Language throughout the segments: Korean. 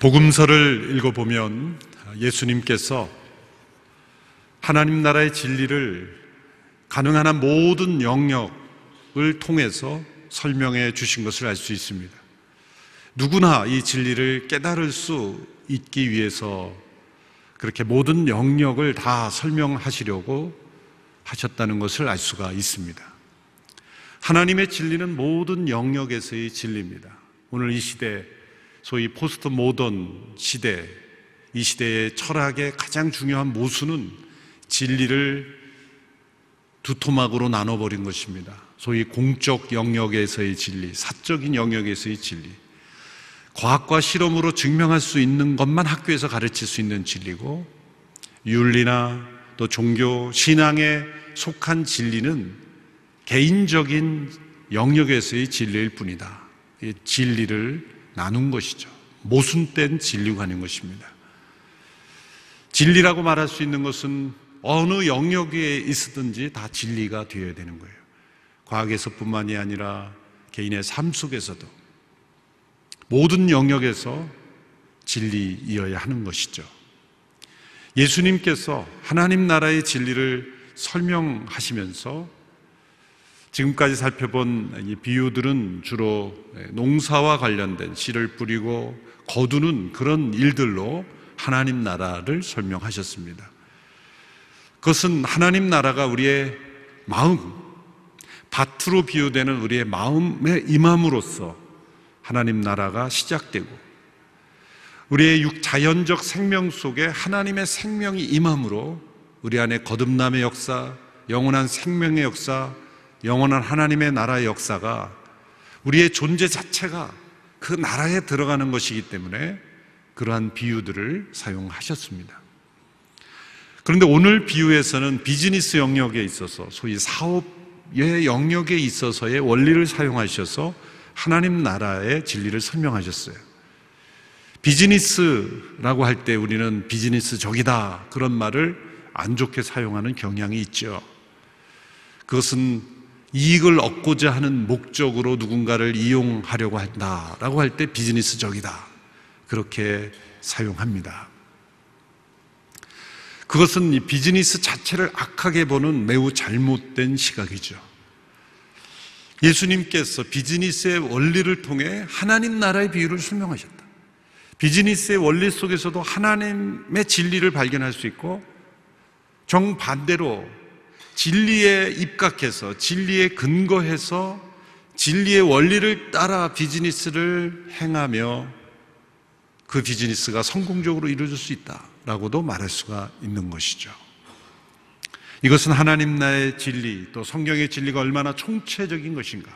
복음서를 읽어보면 예수님께서 하나님 나라의 진리를 가능한 한 모든 영역을 통해서 설명해 주신 것을 알 수 있습니다. 누구나 이 진리를 깨달을 수 있기 위해서 그렇게 모든 영역을 다 설명하시려고 하셨다는 것을 알 수가 있습니다. 하나님의 진리는 모든 영역에서의 진리입니다. 오늘 이 시대 소위 포스트 모던 시대, 이 시대의 철학의 가장 중요한 모순은 진리를 두토막으로 나눠버린 것입니다. 소위 공적 영역에서의 진리, 사적인 영역에서의 진리. 과학과 실험으로 증명할 수 있는 것만 학교에서 가르칠 수 있는 진리고, 윤리나 또 종교, 신앙에 속한 진리는 개인적인 영역에서의 진리일 뿐이다. 진리를 나눈 것이죠. 모순된 진리관인 것입니다. 진리라고 말할 수 있는 것은 어느 영역에 있든지 다 진리가 되어야 되는 거예요. 과학에서뿐만이 아니라 개인의 삶 속에서도 모든 영역에서 진리이어야 하는 것이죠. 예수님께서 하나님 나라의 진리를 설명하시면서 지금까지 살펴본 비유들은 주로 농사와 관련된 씨를 뿌리고 거두는 그런 일들로 하나님 나라를 설명하셨습니다. 그것은 하나님 나라가 우리의 마음, 밭으로 비유되는 우리의 마음의 임함으로써 하나님 나라가 시작되고 우리의 육 자연적 생명 속에 하나님의 생명이 임함으로 우리 안에 거듭남의 역사, 영원한 생명의 역사, 영원한 하나님의 나라의 역사가 우리의 존재 자체가 그 나라에 들어가는 것이기 때문에 그러한 비유들을 사용하셨습니다. 그런데 오늘 비유에서는 비즈니스 영역에 있어서 소위 사업의 영역에 있어서의 원리를 사용하셔서 하나님 나라의 진리를 설명하셨어요. 비즈니스라고 할 때 우리는 비즈니스적이다 그런 말을 안 좋게 사용하는 경향이 있죠. 그것은 이익을 얻고자 하는 목적으로 누군가를 이용하려고 한다라고 할 때 비즈니스적이다. 그렇게 사용합니다. 그것은 이 비즈니스 자체를 악하게 보는 매우 잘못된 시각이죠. 예수님께서 비즈니스의 원리를 통해 하나님 나라의 비유를 설명하셨다. 비즈니스의 원리 속에서도 하나님의 진리를 발견할 수 있고 정반대로 진리에 입각해서 진리에 근거해서 진리의 원리를 따라 비즈니스를 행하며 그 비즈니스가 성공적으로 이루어질 수 있다라고도 말할 수가 있는 것이죠. 이것은 하나님 나의 진리 또 성경의 진리가 얼마나 총체적인 것인가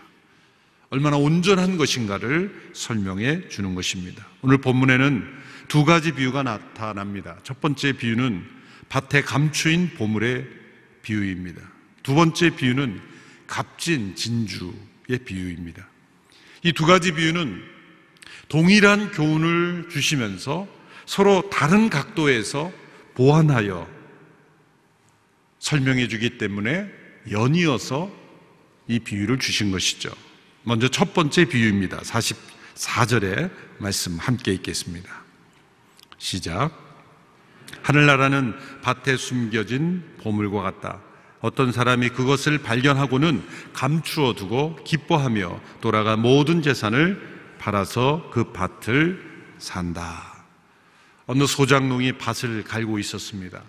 얼마나 온전한 것인가를 설명해 주는 것입니다. 오늘 본문에는 두 가지 비유가 나타납니다. 첫 번째 비유는 밭에 감추인 보물의 비유입니다. 두 번째 비유는 값진 진주의 비유입니다. 이 두 가지 비유는 동일한 교훈을 주시면서 서로 다른 각도에서 보완하여 설명해 주기 때문에 연이어서 이 비유를 주신 것이죠. 먼저 첫 번째 비유입니다. 44절의 말씀 함께 읽겠습니다. 시작. 하늘나라는 밭에 숨겨진 보물과 같다. 어떤 사람이 그것을 발견하고는 감추어 두고 기뻐하며 돌아가 모든 재산을 팔아서 그 밭을 산다. 어느 소장농이 밭을 갈고 있었습니다.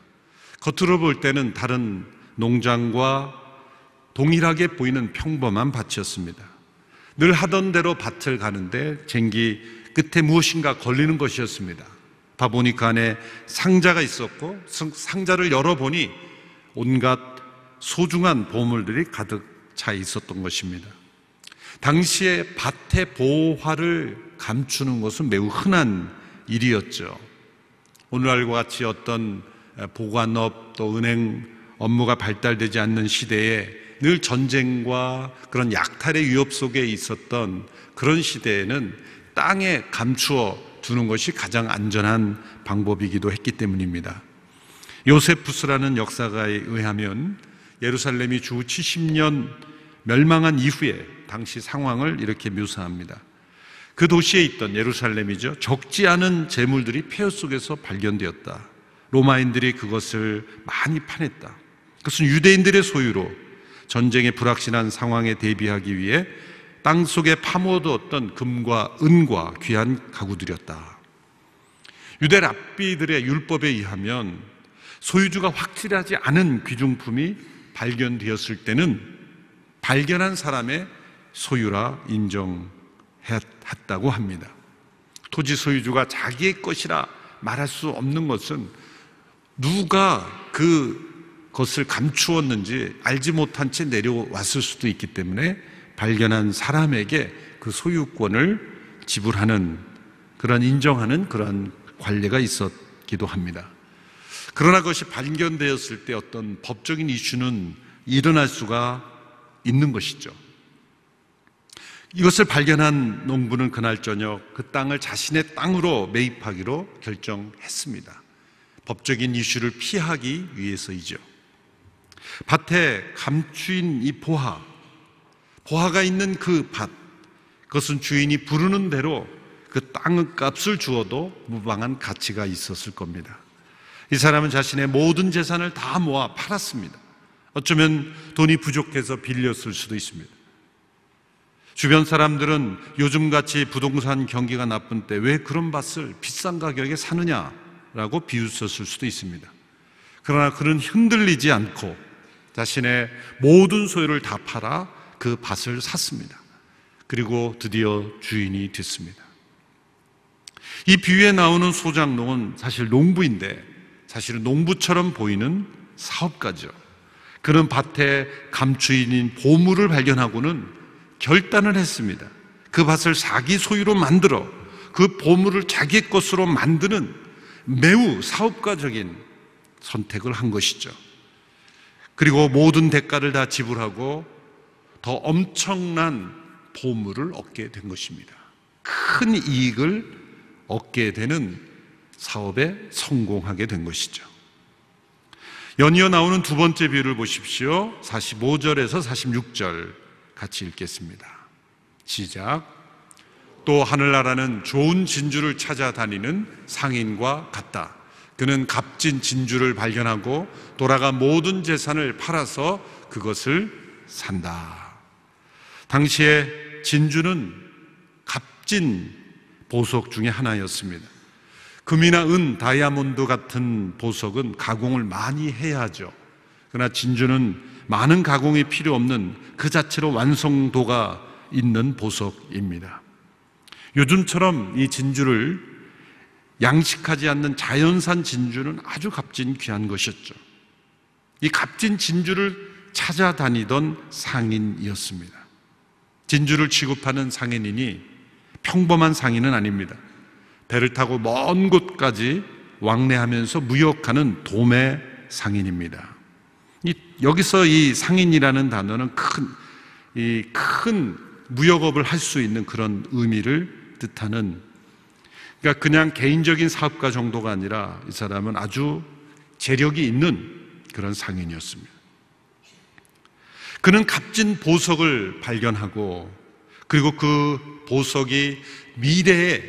겉으로 볼 때는 다른 농장과 동일하게 보이는 평범한 밭이었습니다. 늘 하던 대로 밭을 가는데 쟁기 끝에 무엇인가 걸리는 것이었습니다. 다 보니까 안에 상자가 있었고 상자를 열어보니 온갖 소중한 보물들이 가득 차 있었던 것입니다. 당시에 밭의 보화를 감추는 것은 매우 흔한 일이었죠. 오늘날과 같이 어떤 보관업 또 은행 업무가 발달되지 않는 시대에 늘 전쟁과 그런 약탈의 위협 속에 있었던 그런 시대에는 땅에 감추어 두는 것이 가장 안전한 방법이기도 했기 때문입니다. 요세푸스라는 역사가에 의하면 예루살렘이 주 70년 멸망한 이후에 당시 상황을 이렇게 묘사합니다. 그 도시에 있던 예루살렘이죠. 적지 않은 재물들이 폐허 속에서 발견되었다. 로마인들이 그것을 많이 파냈다. 그것은 유대인들의 소유로 전쟁의 불확실한 상황에 대비하기 위해 땅 속에 파묻었던 금과 은과 귀한 가구들이었다. 유대 랍비들의 율법에 의하면 소유주가 확실하지 않은 귀중품이 발견되었을 때는 발견한 사람의 소유라 인정했다고 합니다. 토지 소유주가 자기의 것이라 말할 수 없는 것은 누가 그 것을 감추었는지 알지 못한 채 내려왔을 수도 있기 때문에 발견한 사람에게 그 소유권을 지불하는 그런 인정하는 그런 관례가 있었기도 합니다. 그러나 그것이 발견되었을 때 어떤 법적인 이슈는 일어날 수가 있는 것이죠. 이것을 발견한 농부는 그날 저녁 그 땅을 자신의 땅으로 매입하기로 결정했습니다. 법적인 이슈를 피하기 위해서이죠. 밭에 감추인 이 보화, 포화가 있는 그 밭, 그것은 주인이 부르는 대로 그 땅의 값을 주어도 무방한 가치가 있었을 겁니다. 이 사람은 자신의 모든 재산을 다 모아 팔았습니다. 어쩌면 돈이 부족해서 빌렸을 수도 있습니다. 주변 사람들은 요즘같이 부동산 경기가 나쁜 때 왜 그런 밭을 비싼 가격에 사느냐라고 비웃었을 수도 있습니다. 그러나 그는 흔들리지 않고 자신의 모든 소유를 다 팔아 그 밭을 샀습니다. 그리고 드디어 주인이 됐습니다. 이 비유에 나오는 소장농은 사실 농부인데 사실은 농부처럼 보이는 사업가죠. 그는 밭에 감추인 인 보물을 발견하고는 결단을 했습니다. 그 밭을 자기 소유로 만들어 그 보물을 자기 것으로 만드는 매우 사업가적인 선택을 한 것이죠. 그리고 모든 대가를 다 지불하고 더 엄청난 보물을 얻게 된 것입니다. 큰 이익을 얻게 되는 사업에 성공하게 된 것이죠. 연이어 나오는 두 번째 비유를 보십시오. 45절에서 46절 같이 읽겠습니다. 시작. 또 하늘나라는 좋은 진주를 찾아다니는 상인과 같다. 그는 값진 진주를 발견하고 돌아가 모든 재산을 팔아서 그것을 산다. 당시에 진주는 값진 보석 중의 하나였습니다. 금이나 은, 다이아몬드 같은 보석은 가공을 많이 해야죠. 그러나 진주는 많은 가공이 필요 없는 그 자체로 완성도가 있는 보석입니다. 요즘처럼 이 진주를 양식하지 않는 자연산 진주는 아주 값진 귀한 것이었죠. 이 값진 진주를 찾아다니던 상인이었습니다. 진주를 취급하는 상인이니 평범한 상인은 아닙니다. 배를 타고 먼 곳까지 왕래하면서 무역하는 도매 상인입니다. 이, 여기서 이 상인이라는 단어는 큰, 이큰 무역업을 할 수 있는 그런 의미를 뜻하는 그러니까 그냥 개인적인 사업가 정도가 아니라 이 사람은 아주 재력이 있는 그런 상인이었습니다. 그는 값진 보석을 발견하고 그리고 그 보석이 미래에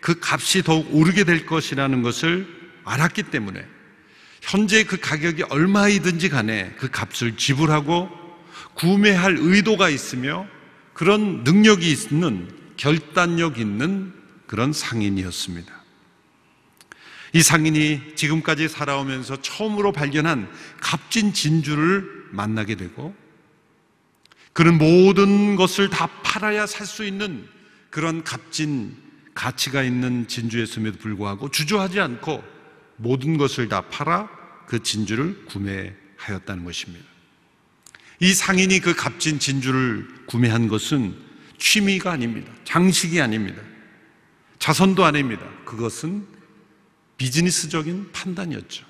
그 값이 더욱 오르게 될 것이라는 것을 알았기 때문에 현재 그 가격이 얼마이든지 간에 그 값을 지불하고 구매할 의도가 있으며 그런 능력이 있는 결단력 있는 그런 상인이었습니다. 이 상인이 지금까지 살아오면서 처음으로 발견한 값진 진주를 만나게 되고 그는 모든 것을 다 팔아야 살 수 있는 그런 값진 가치가 있는 진주였음에도 불구하고 주저하지 않고 모든 것을 다 팔아 그 진주를 구매하였다는 것입니다. 이 상인이 그 값진 진주를 구매한 것은 취미가 아닙니다. 장식이 아닙니다. 자선도 아닙니다. 그것은 비즈니스적인 판단이었죠.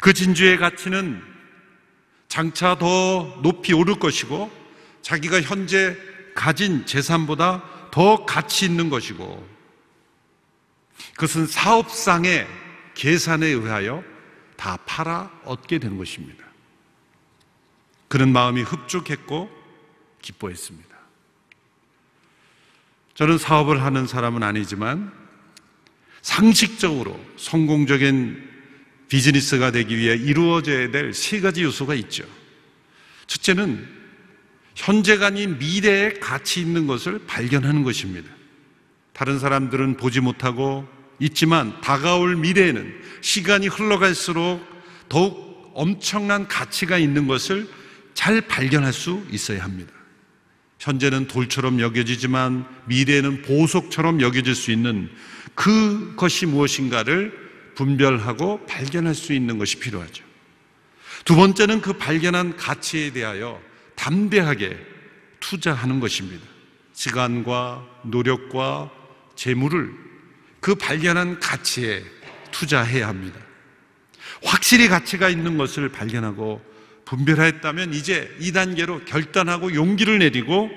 그 진주의 가치는 장차 더 높이 오를 것이고 자기가 현재 가진 재산보다 더 가치 있는 것이고 그것은 사업상의 계산에 의하여 다 팔아 얻게 되는 것입니다. 그런 마음이 흡족했고 기뻐했습니다. 저는 사업을 하는 사람은 아니지만 상식적으로 성공적인 비즈니스가 되기 위해 이루어져야 될 세 가지 요소가 있죠. 첫째는 현재가 아닌 미래에 가치 있는 것을 발견하는 것입니다. 다른 사람들은 보지 못하고 있지만 다가올 미래에는 시간이 흘러갈수록 더욱 엄청난 가치가 있는 것을 잘 발견할 수 있어야 합니다. 현재는 돌처럼 여겨지지만 미래에는 보석처럼 여겨질 수 있는 그것이 무엇인가를 분별하고 발견할 수 있는 것이 필요하죠. 두 번째는 그 발견한 가치에 대하여 담대하게 투자하는 것입니다. 시간과 노력과 재물을 그 발견한 가치에 투자해야 합니다. 확실히 가치가 있는 것을 발견하고 분별하였다면 이제 이단계로 결단하고 용기를 내리고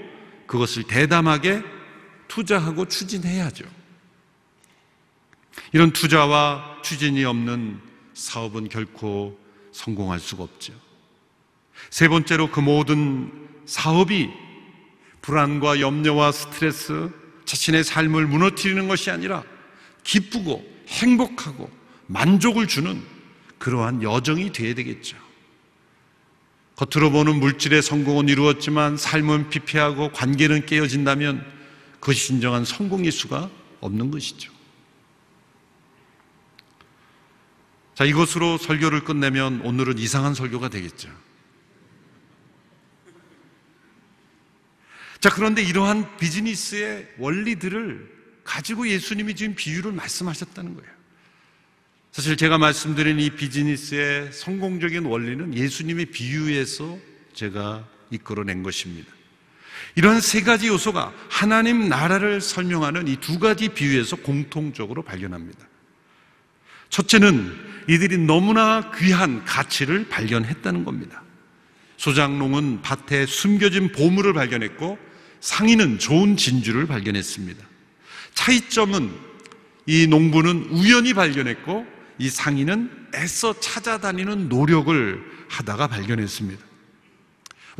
그것을 대담하게 투자하고 추진해야죠. 이런 투자와 추진이 없는 사업은 결코 성공할 수가 없죠. 세 번째로 그 모든 사업이 불안과 염려와 스트레스, 자신의 삶을 무너뜨리는 것이 아니라 기쁘고 행복하고 만족을 주는 그러한 여정이 되어야 되겠죠. 겉으로 보는 물질의 성공은 이루었지만 삶은 피폐하고 관계는 깨어진다면 그것이 진정한 성공일 수가 없는 것이죠. 자, 이것으로 설교를 끝내면 오늘은 이상한 설교가 되겠죠. 자, 그런데 이러한 비즈니스의 원리들을 가지고 예수님이 지금 비유를 말씀하셨다는 거예요. 사실 제가 말씀드린 이 비즈니스의 성공적인 원리는 예수님의 비유에서 제가 이끌어낸 것입니다. 이런 세 가지 요소가 하나님 나라를 설명하는 이 두 가지 비유에서 공통적으로 발견합니다. 첫째는 이들이 너무나 귀한 가치를 발견했다는 겁니다. 소장농은 밭에 숨겨진 보물을 발견했고 상인은 좋은 진주를 발견했습니다. 차이점은 이 농부는 우연히 발견했고 이 상인은 애써 찾아다니는 노력을 하다가 발견했습니다.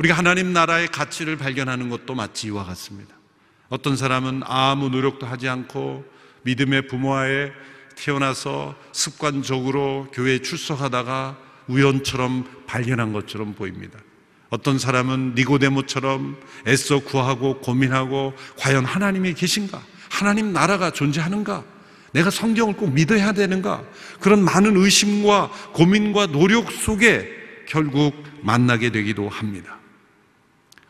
우리가 하나님 나라의 가치를 발견하는 것도 마치 이와 같습니다. 어떤 사람은 아무 노력도 하지 않고 믿음의 부모와의 태어나서 습관적으로 교회에 출석하다가 우연처럼 발견한 것처럼 보입니다. 어떤 사람은 니고데모처럼 애써 구하고 고민하고 과연 하나님이 계신가? 하나님 나라가 존재하는가? 내가 성경을 꼭 믿어야 되는가? 그런 많은 의심과 고민과 노력 속에 결국 만나게 되기도 합니다.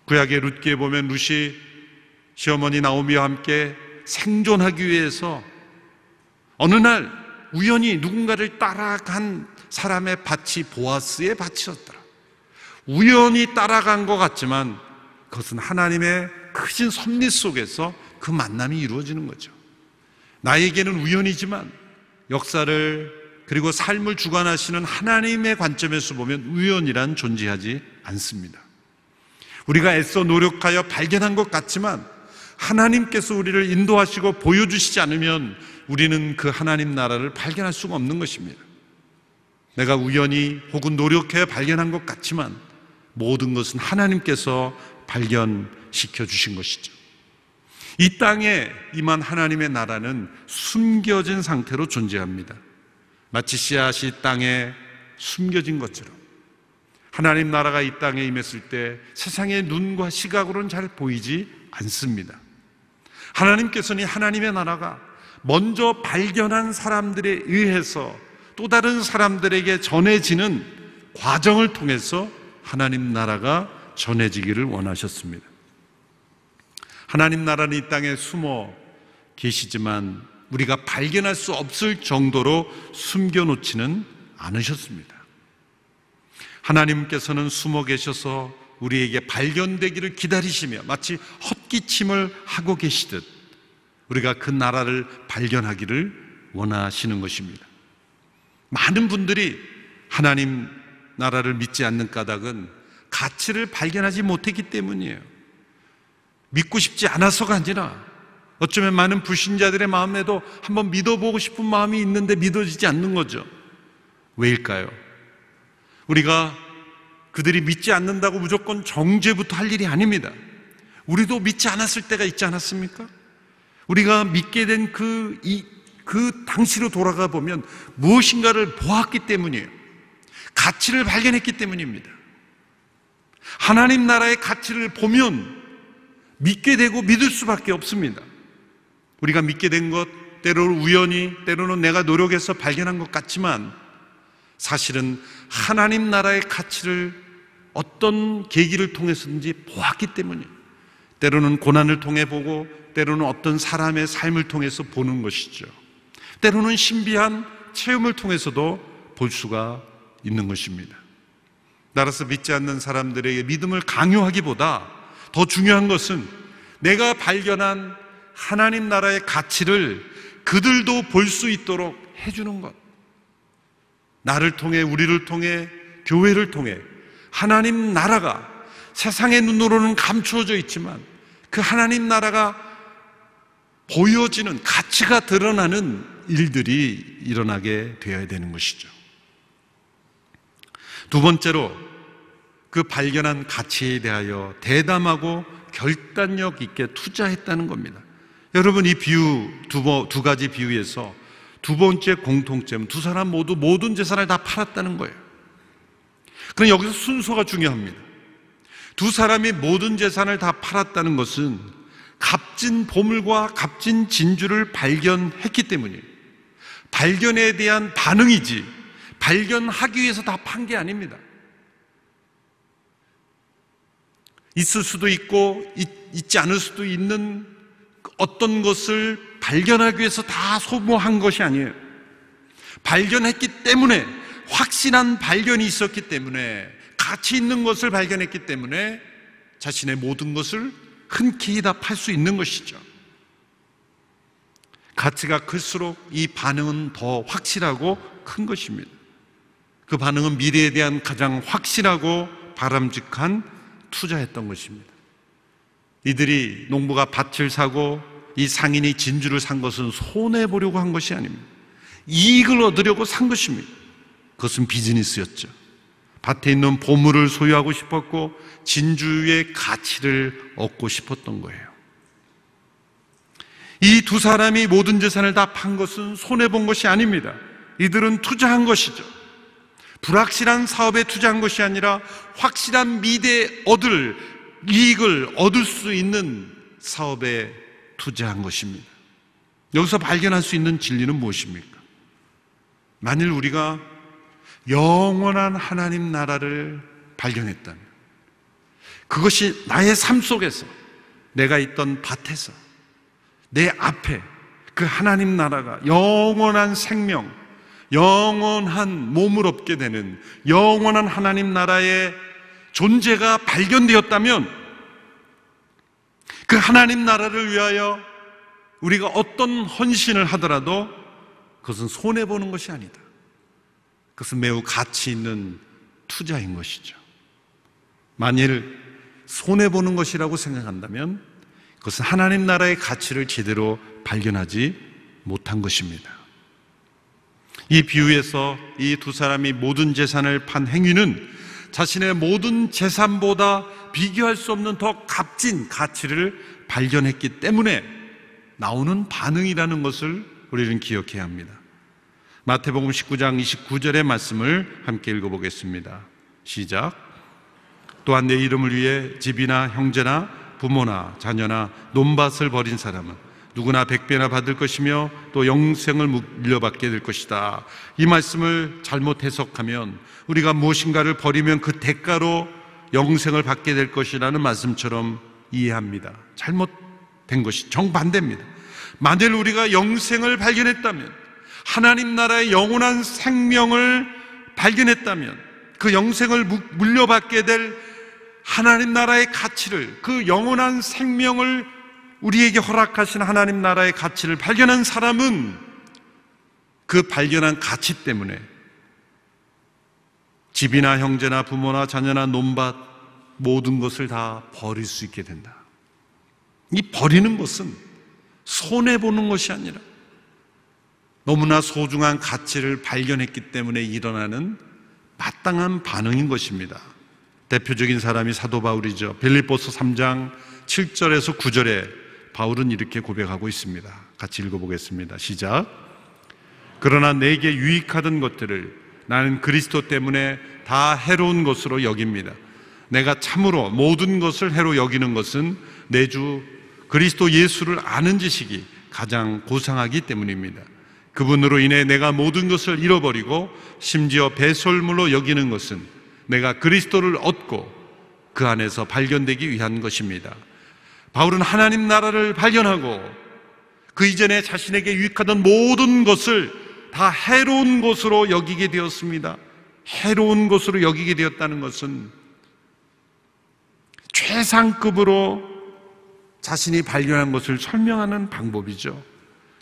구약의 룻기에 보면 룻이 시어머니 나오미와 함께 생존하기 위해서 어느 날 우연히 누군가를 따라간 사람의 밭이 보아스의 밭이었더라. 우연히 따라간 것 같지만 그것은 하나님의 크신 섭리 속에서 그 만남이 이루어지는 거죠. 나에게는 우연이지만 역사를 그리고 삶을 주관하시는 하나님의 관점에서 보면 우연이란 존재하지 않습니다. 우리가 애써 노력하여 발견한 것 같지만 하나님께서 우리를 인도하시고 보여주시지 않으면 우리는 그 하나님 나라를 발견할 수가 없는 것입니다. 내가 우연히 혹은 노력해 발견한 것 같지만 모든 것은 하나님께서 발견시켜 주신 것이죠. 이 땅에 임한 하나님의 나라는 숨겨진 상태로 존재합니다. 마치 씨앗이 땅에 숨겨진 것처럼. 하나님 나라가 이 땅에 임했을 때 세상의 눈과 시각으로는 잘 보이지 않습니다. 하나님께서는 하나님의 나라가 먼저 발견한 사람들에 의해서 또 다른 사람들에게 전해지는 과정을 통해서 하나님 나라가 전해지기를 원하셨습니다. 하나님 나라는 이 땅에 숨어 계시지만 우리가 발견할 수 없을 정도로 숨겨놓지는 않으셨습니다. 하나님께서는 숨어 계셔서 우리에게 발견되기를 기다리시며 마치 헛기침을 하고 계시듯 우리가 그 나라를 발견하기를 원하시는 것입니다. 많은 분들이 하나님 나라를 믿지 않는 까닭은 가치를 발견하지 못했기 때문이에요. 믿고 싶지 않아서가 아니라 어쩌면 많은 불신자들의 마음에도 한번 믿어보고 싶은 마음이 있는데 믿어지지 않는 거죠. 왜일까요? 우리가 그들이 믿지 않는다고 무조건 정죄부터 할 일이 아닙니다. 우리도 믿지 않았을 때가 있지 않았습니까? 우리가 믿게 된 그, 그 당시로 돌아가 보면 무엇인가를 보았기 때문이에요. 가치를 발견했기 때문입니다. 하나님 나라의 가치를 보면 믿게 되고 믿을 수밖에 없습니다. 우리가 믿게 된 것, 때로는 우연히, 때로는 내가 노력해서 발견한 것 같지만 사실은 하나님 나라의 가치를 어떤 계기를 통해서든지 보았기 때문이에요. 때로는 고난을 통해 보고 때로는 어떤 사람의 삶을 통해서 보는 것이죠. 때로는 신비한 체험을 통해서도 볼 수가 있는 것입니다. 따라서 믿지 않는 사람들에게 믿음을 강요하기보다 더 중요한 것은 내가 발견한 하나님 나라의 가치를 그들도 볼 수 있도록 해주는 것. 나를 통해, 우리를 통해, 교회를 통해 하나님 나라가 세상의 눈으로는 감추어져 있지만 그 하나님 나라가 보여지는 가치가 드러나는 일들이 일어나게 되어야 되는 것이죠. 두 번째로 그 발견한 가치에 대하여 대담하고 결단력 있게 투자했다는 겁니다. 여러분 이 비유 두, 두 가지 비유에서 두 번째 공통점 두 사람 모두 모든 재산을 다 팔았다는 거예요. 그럼 여기서 순서가 중요합니다. 두 사람이 모든 재산을 다 팔았다는 것은 값진 보물과 값진 진주를 발견했기 때문이에요. 발견에 대한 반응이지 발견하기 위해서 다 판 게 아닙니다. 있을 수도 있고 있, 지 않을 수도 있는 어떤 것을 발견하기 위해서 다 소모한 것이 아니에요. 발견했기 때문에 확신한 발견이 있었기 때문에 가치 있는 것을 발견했기 때문에 자신의 모든 것을 흔쾌히 다 팔 수 있는 것이죠. 가치가 클수록 이 반응은 더 확실하고 큰 것입니다. 그 반응은 미래에 대한 가장 확실하고 바람직한 투자했던 것입니다. 이들이 농부가 밭을 사고 이 상인이 진주를 산 것은 손해보려고 한 것이 아닙니다. 이익을 얻으려고 산 것입니다. 그것은 비즈니스였죠. 밭에 있는 보물을 소유하고 싶었고 진주의 가치를 얻고 싶었던 거예요. 이 두 사람이 모든 재산을 다 판 것은 손해본 것이 아닙니다. 이들은 투자한 것이죠. 불확실한 사업에 투자한 것이 아니라 확실한 미래에 얻을 이익을 얻을 수 있는 사업에 투자한 것입니다. 여기서 발견할 수 있는 진리는 무엇입니까? 만일 우리가 영원한 하나님 나라를 발견했다면 그것이 나의 삶 속에서 내가 있던 밭에서 내 앞에 그 하나님 나라가 영원한 생명, 영원한 몸을 얻게 되는 영원한 하나님 나라의 존재가 발견되었다면 그 하나님 나라를 위하여 우리가 어떤 헌신을 하더라도 그것은 손해보는 것이 아니다. 그것은 매우 가치 있는 투자인 것이죠. 만일 손해보는 것이라고 생각한다면 그것은 하나님 나라의 가치를 제대로 발견하지 못한 것입니다. 이 비유에서 이 두 사람이 모든 재산을 판 행위는 자신의 모든 재산보다 비교할 수 없는 더 값진 가치를 발견했기 때문에 나오는 반응이라는 것을 우리는 기억해야 합니다. 마태복음 19장 29절의 말씀을 함께 읽어보겠습니다. 시작. 또한 내 이름을 위해 집이나 형제나 부모나 자녀나 논밭을 버린 사람은 누구나 백배나 받을 것이며 또 영생을 물려받게 될 것이다. 이 말씀을 잘못 해석하면 우리가 무엇인가를 버리면 그 대가로 영생을 받게 될 것이라는 말씀처럼 이해합니다. 잘못된 것이 정반대입니다. 만일 우리가 영생을 발견했다면 하나님 나라의 영원한 생명을 발견했다면 그 영생을 물려받게 될 하나님 나라의 가치를 그 영원한 생명을 우리에게 허락하신 하나님 나라의 가치를 발견한 사람은 그 발견한 가치 때문에 집이나 형제나 부모나 자녀나 논밭 모든 것을 다 버릴 수 있게 된다. 이 버리는 것은 손해보는 것이 아니라 너무나 소중한 가치를 발견했기 때문에 일어나는 마땅한 반응인 것입니다. 대표적인 사람이 사도 바울이죠. 빌립보서 3장 7절에서 9절에 바울은 이렇게 고백하고 있습니다. 같이 읽어보겠습니다. 시작. 그러나 내게 유익하던 것들을 나는 그리스도 때문에 다 해로운 것으로 여깁니다. 내가 참으로 모든 것을 해로 여기는 것은 내 주 그리스도 예수를 아는 지식이 가장 고상하기 때문입니다. 그분으로 인해 내가 모든 것을 잃어버리고 심지어 배설물로 여기는 것은 내가 그리스도를 얻고 그 안에서 발견되기 위한 것입니다. 바울은 하나님 나라를 발견하고 그 이전에 자신에게 유익하던 모든 것을 다 해로운 것으로 여기게 되었습니다. 해로운 것으로 여기게 되었다는 것은 최상급으로 자신이 발견한 것을 설명하는 방법이죠.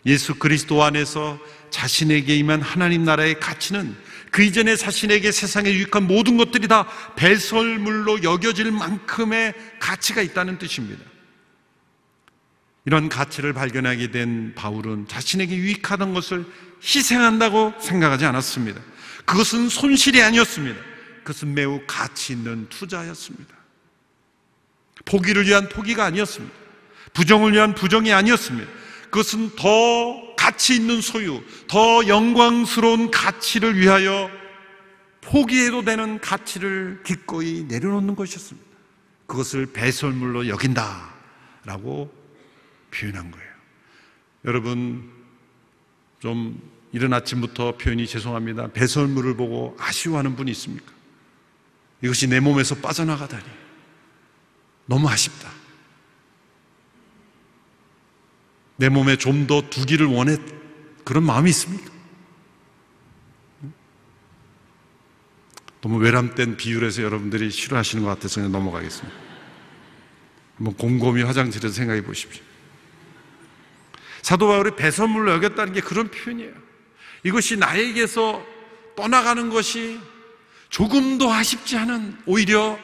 예수 그리스도 안에서 자신에게 임한 하나님 나라의 가치는 그 이전에 자신에게 세상에 유익한 모든 것들이 다 배설물로 여겨질 만큼의 가치가 있다는 뜻입니다. 이런 가치를 발견하게 된 바울은 자신에게 유익하던 것을 희생한다고 생각하지 않았습니다. 그것은 손실이 아니었습니다. 그것은 매우 가치 있는 투자였습니다. 포기를 위한 포기가 아니었습니다. 부정을 위한 부정이 아니었습니다. 그것은 더 가치 있는 소유, 더 영광스러운 가치를 위하여 포기해도 되는 가치를 기꺼이 내려놓는 것이었습니다. 그것을 배설물로 여긴다. 라고 표현한 거예요. 여러분, 좀 이른 아침부터 표현이 죄송합니다. 배설물을 보고 아쉬워하는 분이 있습니까? 이것이 내 몸에서 빠져나가다니. 너무 아쉽다. 내 몸에 좀 더 두기를 원했 그런 마음이 있습니까? 너무 외람된 비율에서 여러분들이 싫어하시는 것 같아서 그냥 넘어가겠습니다. 한번 곰곰이 화장실에서 생각해 보십시오. 사도 바울이 배선물로 여겼다는 게 그런 표현이에요. 이것이 나에게서 떠나가는 것이 조금도 아쉽지 않은 오히려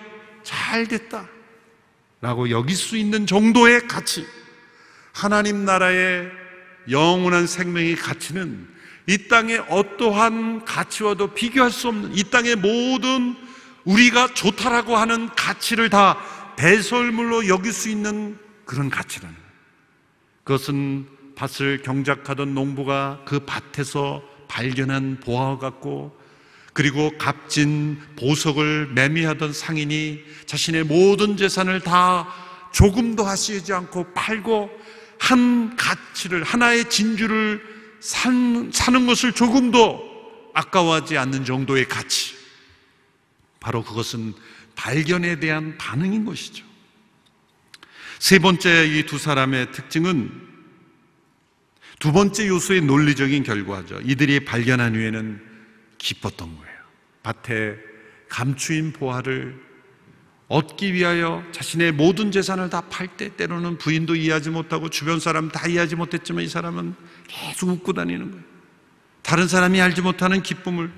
잘 됐다. 라고 여길 수 있는 정도의 가치. 하나님 나라의 영원한 생명의 가치는 이 땅의 어떠한 가치와도 비교할 수 없는 이 땅의 모든 우리가 좋다라고 하는 가치를 다 배설물로 여길 수 있는 그런 가치는 그것은 밭을 경작하던 농부가 그 밭에서 발견한 보화와 같고 그리고 값진 보석을 매미하던 상인이 자신의 모든 재산을 다 조금도 하시지 않고 팔고 한 가치를, 하나의 진주를 산, 사는 것을 조금도 아까워하지 않는 정도의 가치. 바로 그것은 발견에 대한 반응인 것이죠. 세 번째 이 두 사람의 특징은 두 번째 요소의 논리적인 결과죠. 이들이 발견한 후에는 기뻤던 거예요. 밭에 감추인 보화를 얻기 위하여 자신의 모든 재산을 다 팔 때 때로는 부인도 이해하지 못하고 주변 사람 다 이해하지 못했지만 이 사람은 계속 웃고 다니는 거예요. 다른 사람이 알지 못하는 기쁨을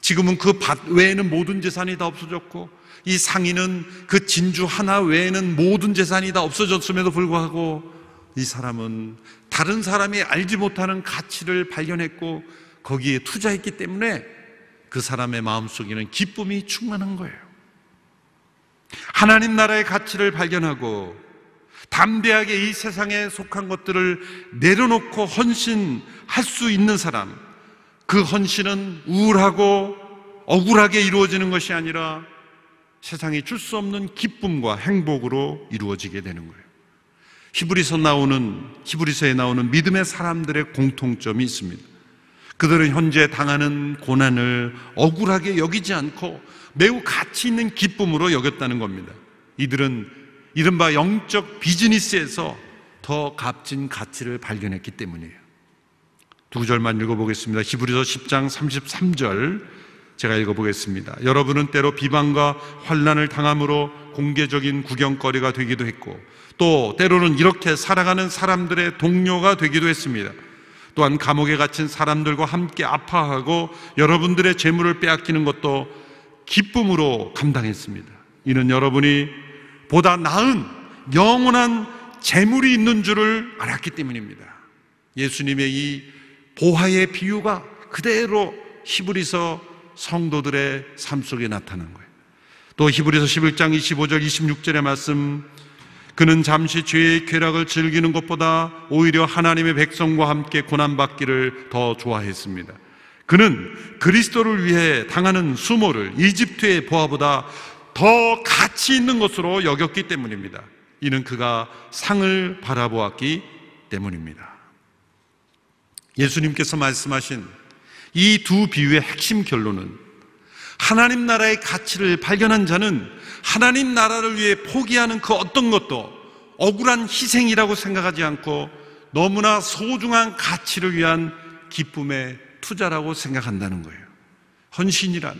지금은 그 밭 외에는 모든 재산이 다 없어졌고 이 상인은 그 진주 하나 외에는 모든 재산이 다 없어졌음에도 불구하고 이 사람은 다른 사람이 알지 못하는 가치를 발견했고 거기에 투자했기 때문에 그 사람의 마음속에는 기쁨이 충만한 거예요. 하나님 나라의 가치를 발견하고 담대하게 이 세상에 속한 것들을 내려놓고 헌신할 수 있는 사람, 그 헌신은 우울하고 억울하게 이루어지는 것이 아니라 세상에줄 수 없는 기쁨과 행복으로 이루어지게 되는 거예요. 히브리서 나오는 히브리서에 나오는 믿음의 사람들의 공통점이 있습니다. 그들은 현재 당하는 고난을 억울하게 여기지 않고 매우 가치 있는 기쁨으로 여겼다는 겁니다. 이들은 이른바 영적 비즈니스에서 더 값진 가치를 발견했기 때문이에요. 두 절만 읽어보겠습니다. 히브리서 10장 33절 제가 읽어보겠습니다. 여러분은 때로 비방과 환란을 당함으로 공개적인 구경거리가 되기도 했고 또 때로는 이렇게 살아가는 사람들의 동료가 되기도 했습니다. 또한 감옥에 갇힌 사람들과 함께 아파하고 여러분들의 재물을 빼앗기는 것도 기쁨으로 감당했습니다. 이는 여러분이 보다 나은 영원한 재물이 있는 줄을 알았기 때문입니다. 예수님의 이 보화의 비유가 그대로 히브리서 성도들의 삶 속에 나타난 거예요. 또 히브리서 11장 25절 26절의 말씀 그는 잠시 죄의 쾌락을 즐기는 것보다 오히려 하나님의 백성과 함께 고난받기를 더 좋아했습니다. 그는 그리스도를 위해 당하는 수모를 이집트의 보아보다 더 가치 있는 것으로 여겼기 때문입니다. 이는 그가 상을 바라보았기 때문입니다. 예수님께서 말씀하신 이 두 비유의 핵심 결론은 하나님 나라의 가치를 발견한 자는 하나님 나라를 위해 포기하는 그 어떤 것도 억울한 희생이라고 생각하지 않고 너무나 소중한 가치를 위한 기쁨의 투자라고 생각한다는 거예요. 헌신이란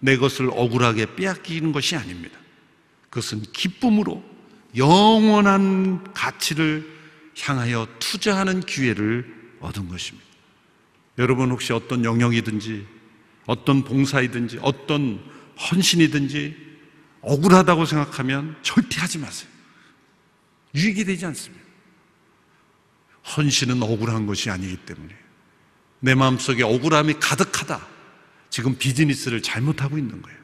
내 것을 억울하게 빼앗기는 것이 아닙니다. 그것은 기쁨으로 영원한 가치를 향하여 투자하는 기회를 얻은 것입니다. 여러분 혹시 어떤 영역이든지 어떤 봉사이든지 어떤 헌신이든지 억울하다고 생각하면 절대 하지 마세요. 유익이 되지 않습니다. 헌신은 억울한 것이 아니기 때문에 내 마음속에 억울함이 가득하다. 지금 비즈니스를 잘못하고 있는 거예요.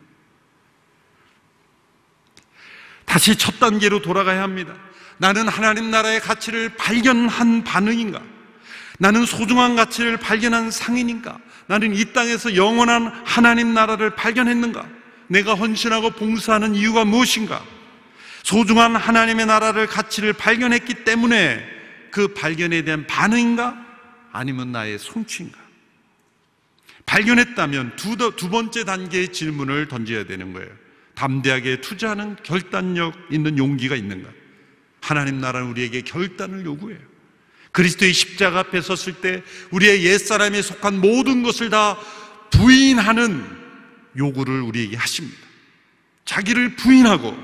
다시 첫 단계로 돌아가야 합니다. 나는 하나님 나라의 가치를 발견한 반응인가? 나는 소중한 가치를 발견한 상인인가? 나는 이 땅에서 영원한 하나님 나라를 발견했는가? 내가 헌신하고 봉사하는 이유가 무엇인가? 소중한 하나님의 나라를 가치를 발견했기 때문에 그 발견에 대한 반응인가? 아니면 나의 송치인가? 발견했다면 두, 두 번째 단계의 질문을 던져야 되는 거예요. 담대하게 투자하는 결단력 있는 용기가 있는가? 하나님 나라는 우리에게 결단을 요구해요. 그리스도의 십자가 앞에 섰을 때 우리의 옛사람에 속한 모든 것을 다 부인하는 요구를 우리에게 하십니다. 자기를 부인하고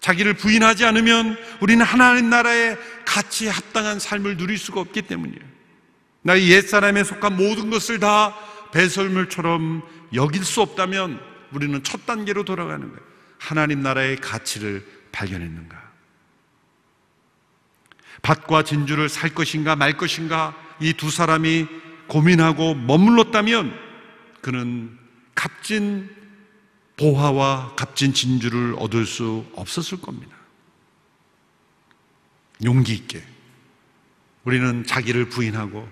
자기를 부인하지 않으면 우리는 하나님 나라에 같이 합당한 삶을 누릴 수가 없기 때문이에요. 나의 옛사람에 속한 모든 것을 다 배설물처럼 여길 수 없다면 우리는 첫 단계로 돌아가는 거예요. 하나님 나라의 가치를 발견했는가? 밭과 진주를 살 것인가 말 것인가 이 두 사람이 고민하고 머물렀다면 그는 값진 보화와 값진 진주를 얻을 수 없었을 겁니다. 용기 있게 우리는 자기를 부인하고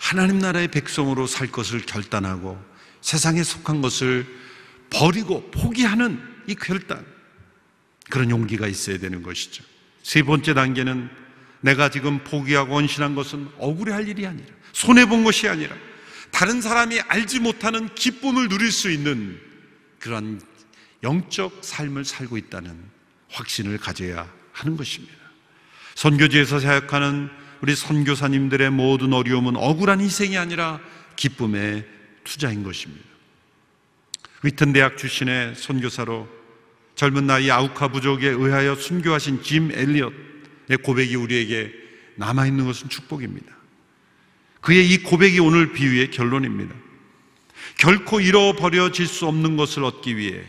하나님 나라의 백성으로 살 것을 결단하고 세상에 속한 것을 버리고 포기하는 이 결단. 그런 용기가 있어야 되는 것이죠. 세 번째 단계는 내가 지금 포기하고 원신한 것은 억울해 할 일이 아니라 손해본 것이 아니라 다른 사람이 알지 못하는 기쁨을 누릴 수 있는 그러 영적 삶을 살고 있다는 확신을 가져야 하는 것입니다. 선교지에서 사역하는 우리 선교사님들의 모든 어려움은 억울한 희생이 아니라 기쁨의 투자인 것입니다. 위튼 대학 출신의 선교사로 젊은 나이 아우카 부족에 의하여 순교하신 짐 엘리엇의 고백이 우리에게 남아 있는 것은 축복입니다. 그의 이 고백이 오늘 비유의 결론입니다. 결코 잃어버려질 수 없는 것을 얻기 위해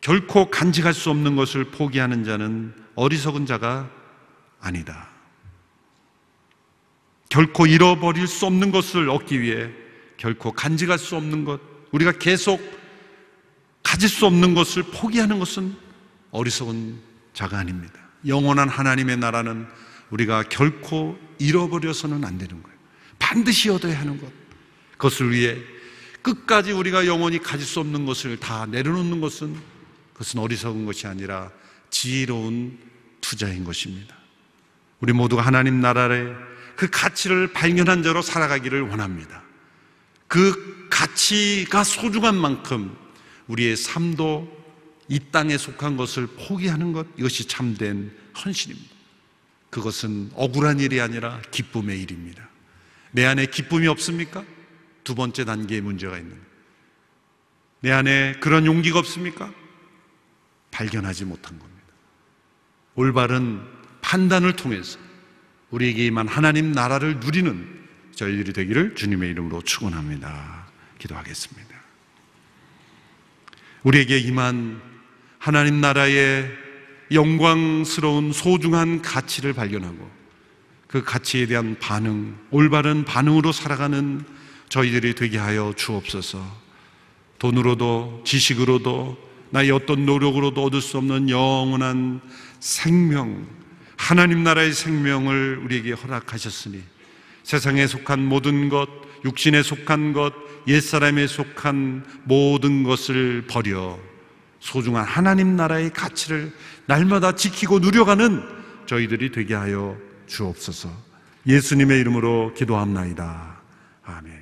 결코 간직할 수 없는 것을 포기하는 자는 어리석은 자가 아니다. 결코 잃어버릴 수 없는 것을 얻기 위해 결코 간직할 수 없는 것, 우리가 계속 가질 수 없는 것을 포기하는 것은 어리석은 자가 아닙니다. 영원한 하나님의 나라는 우리가 결코 잃어버려서는 안 되는 거예요. 반드시 얻어야 하는 것. 그것을 위해 끝까지 우리가 영원히 가질 수 없는 것을 다 내려놓는 것은 그것은 어리석은 것이 아니라 지혜로운 투자인 것입니다. 우리 모두가 하나님 나라를 그 가치를 발견한 자로 살아가기를 원합니다. 그 가치가 소중한 만큼 우리의 삶도 이 땅에 속한 것을 포기하는 것, 이것이 참된 헌신입니다. 그것은 억울한 일이 아니라 기쁨의 일입니다. 내 안에 기쁨이 없습니까? 두 번째 단계의 문제가 있는 내 안에 그런 용기가 없습니까? 발견하지 못한 겁니다. 올바른 판단을 통해서 우리에게만 하나님 나라를 누리는 저희들이 되기를 주님의 이름으로 축원합니다. 기도하겠습니다. 우리에게 임한 하나님 나라의 영광스러운 소중한 가치를 발견하고 그 가치에 대한 반응, 올바른 반응으로 살아가는 저희들이 되게 하여 주옵소서. 돈으로도 지식으로도 나의 어떤 노력으로도 얻을 수 없는 영원한 생명, 하나님 나라의 생명을 우리에게 허락하셨으니 세상에 속한 모든 것, 육신에 속한 것, 옛사람에 속한 모든 것을 버려 소중한 하나님 나라의 가치를 날마다 지키고 누려가는 저희들이 되게 하여 주옵소서. 예수님의 이름으로 기도합나이다. 아멘.